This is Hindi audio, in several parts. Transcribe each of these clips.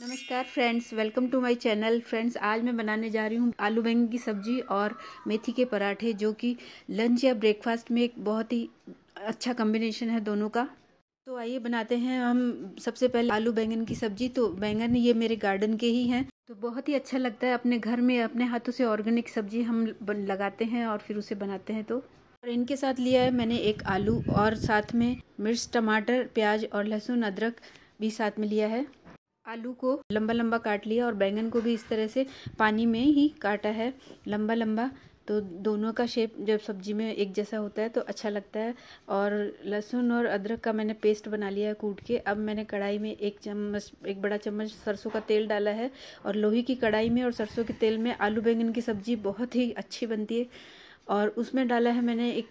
नमस्कार friends welcome to my channel friends आज मैं बनाने जा रही हूँ आलू बैंगन की सब्जी और मेथी के पराठे जो कि लंच या ब्रेकफास्ट में एक बहुत ही अच्छा कम्बिनेशन है दोनों का तो आइए बनाते हैं हम सबसे पहले आलू बैंगन की सब्जी तो बैंगन ये मेरे गार्डन के ही हैं तो बहुत ही अच्छा लगता है अपने घर में अपने हाथों से ऑर्गेनिक सब्जी हम लगाते हैं और फिर उसे बनाते हैं तो और इनके साथ लिया है मैंने एक आलू और साथ में मिर्च टमाटर प्याज और लहसुन अदरक भी साथ में लिया है आलू को लंबा लंबा काट लिया और बैंगन को भी इस तरह से पानी में ही काटा है लंबा लंबा तो दोनों का शेप जब सब्जी में एक जैसा होता है तो अच्छा लगता है और लहसुन और अदरक का मैंने पेस्ट बना लिया है कूट के अब मैंने कढ़ाई में एक चम्मच एक बड़ा चम्मच सरसों का तेल डाला है और लोही की कढ़ाई में और सरसों के तेल में आलू बैंगन की सब्जी बहुत ही अच्छी बनती है और उसमें डाला है मैंने एक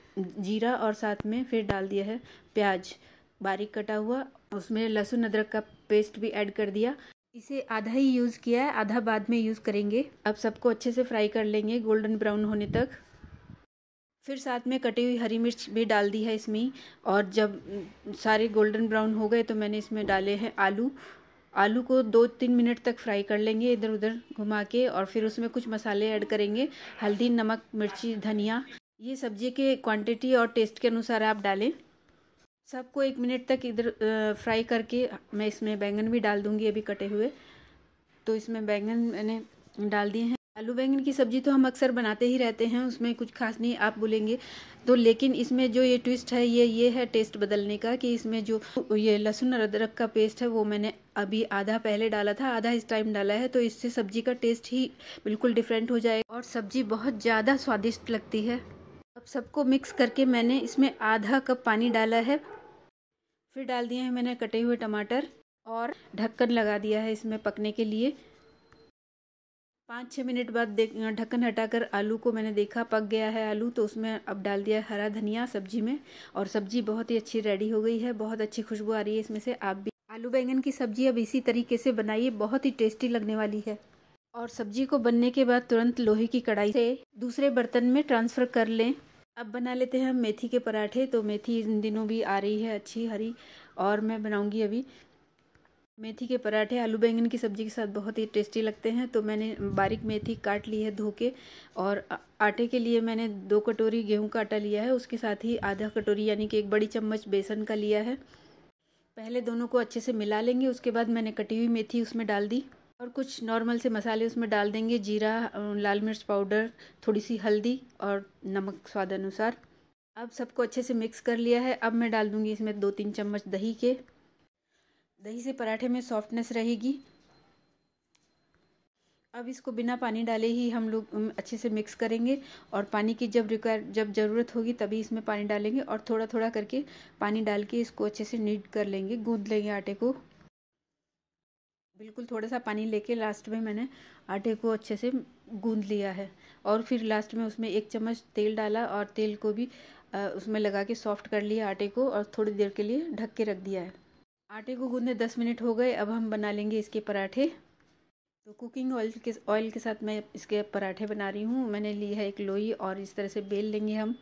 जीरा और साथ में फिर डाल दिया है प्याज बारीक कटा हुआ उसमें लहसुन अदरक का पेस्ट भी ऐड कर दिया इसे आधा ही यूज़ किया है आधा बाद में यूज़ करेंगे अब सबको अच्छे से फ्राई कर लेंगे गोल्डन ब्राउन होने तक फिर साथ में कटी हुई हरी मिर्च भी डाल दी है इसमें और जब सारे गोल्डन ब्राउन हो गए तो मैंने इसमें डाले हैं आलू आलू को दो तीन मिनट तक फ्राई कर लेंगे इधर उधर घुमा के और फिर उसमें कुछ मसाले ऐड करेंगे हल्दी नमक मिर्ची धनिया ये सब्जी के क्वांटिटी और टेस्ट के अनुसार आप डालें सबको एक मिनट तक इधर फ्राई करके मैं इसमें बैंगन भी डाल दूंगी अभी कटे हुए तो इसमें बैंगन मैंने डाल दिए हैं आलू बैंगन की सब्ज़ी तो हम अक्सर बनाते ही रहते हैं उसमें कुछ खास नहीं आप बोलेंगे तो लेकिन इसमें जो ये ट्विस्ट है ये ये है टेस्ट बदलने का कि इसमें जो ये लहसुन और अदरक का पेस्ट है वो मैंने अभी आधा पहले डाला था आधा इस टाइम डाला है तो इससे सब्ज़ी का टेस्ट ही बिल्कुल डिफरेंट हो जाएगा और सब्ज़ी बहुत ज़्यादा स्वादिष्ट लगती है सबको मिक्स करके मैंने इसमें आधा कप पानी डाला है फिर डाल दिए हैं मैंने कटे हुए टमाटर और ढक्कन लगा दिया है इसमें पकने के लिए पाँच छः मिनट बाद ढक्कन हटाकर आलू को मैंने देखा पक गया है आलू तो उसमें अब डाल दिया हरा धनिया सब्जी में और सब्जी बहुत ही अच्छी रेडी हो गई है बहुत अच्छी खुशबू आ रही है इसमें से आप भी आलू बैंगन की सब्जी अब इसी तरीके से बनाइए बहुत ही टेस्टी लगने वाली है और सब्जी को बनने के बाद तुरंत लोहे की कढ़ाई से दूसरे बर्तन में ट्रांसफ़र कर लें अब बना लेते हैं हम मेथी के पराठे तो मेथी इन दिनों भी आ रही है अच्छी हरी और मैं बनाऊंगी अभी मेथी के पराठे आलू बैंगन की सब्ज़ी के साथ बहुत ही टेस्टी लगते हैं तो मैंने बारीक मेथी काट ली है धो के और आटे के लिए मैंने दो कटोरी गेहूं का आटा लिया है उसके साथ ही आधा कटोरी यानी कि एक बड़ी चम्मच बेसन का लिया है पहले दोनों को अच्छे से मिला लेंगे उसके बाद मैंने कटी हुई मेथी उसमें डाल दी और कुछ नॉर्मल से मसाले उसमें डाल देंगे जीरा लाल मिर्च पाउडर थोड़ी सी हल्दी और नमक स्वाद अनुसार अब सबको अच्छे से मिक्स कर लिया है अब मैं डाल दूँगी इसमें दो तीन चम्मच दही के दही से पराठे में सॉफ्टनेस रहेगी अब इसको बिना पानी डाले ही हम लोग अच्छे से मिक्स करेंगे और पानी की जब रिक्वायर जब ज़रूरत होगी तभी इसमें पानी डालेंगे और थोड़ा थोड़ा करके पानी डाल के इसको अच्छे से नीट कर लेंगे गूंद लेंगे आटे को बिल्कुल थोड़ा सा पानी लेके लास्ट में मैंने आटे को अच्छे से गूंध लिया है और फिर लास्ट में उसमें एक चम्मच तेल डाला और तेल को भी उसमें लगा के सॉफ्ट कर लिया आटे को और थोड़ी देर के लिए ढक के रख दिया है आटे को गूंदने दस मिनट हो गए अब हम बना लेंगे इसके पराठे तो कुकिंग ऑयल के ऑयल के साथ मैं इसके पराठे बना रही हूँ मैंने ली है एक लोई और इस तरह से बेल लेंगे हम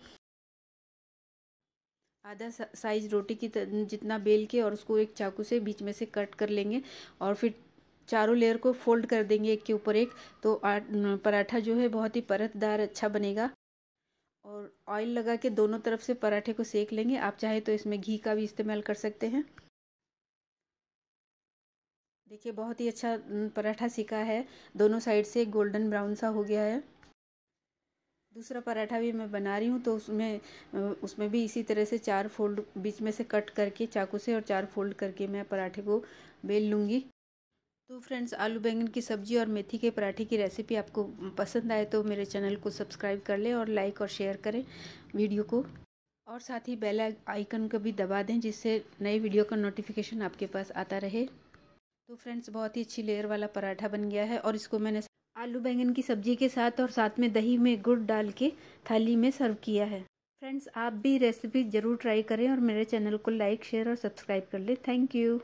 आधा साइज रोटी की जितना बेल के और उसको एक चाकू से बीच में से कट कर लेंगे और फिर चारों लेयर को फोल्ड कर देंगे एक के ऊपर एक तो पराठा जो है बहुत ही परतदार अच्छा बनेगा और ऑयल लगा के दोनों तरफ से पराठे को सेक लेंगे आप चाहे तो इसमें घी का भी इस्तेमाल कर सकते हैं देखिए बहुत ही अच्छा पराठा सीखा है दोनों साइड से गोल्डन ब्राउन सा हो गया है दूसरा पराठा भी मैं बना रही हूँ तो उसमें उसमें भी इसी तरह से चार फोल्ड बीच में से कट करके चाकू से और चार फोल्ड करके मैं पराठे को बेल लूँगी तो फ्रेंड्स आलू बैंगन की सब्ज़ी और मेथी के पराठे की रेसिपी आपको पसंद आए तो मेरे चैनल को सब्सक्राइब कर लें और लाइक और शेयर करें वीडियो को और साथ ही बेल आइकन को भी दबा दें जिससे नए वीडियो का नोटिफिकेशन आपके पास आता रहे तो फ्रेंड्स बहुत ही अच्छी लेयर वाला पराठा बन गया है और इसको मैंने आलू बैंगन की सब्जी के साथ और साथ में दही में गुड़ डाल के थाली में सर्व किया है फ्रेंड्स आप भी रेसिपी ज़रूर ट्राई करें और मेरे चैनल को लाइक शेयर और सब्सक्राइब कर लें थैंक यू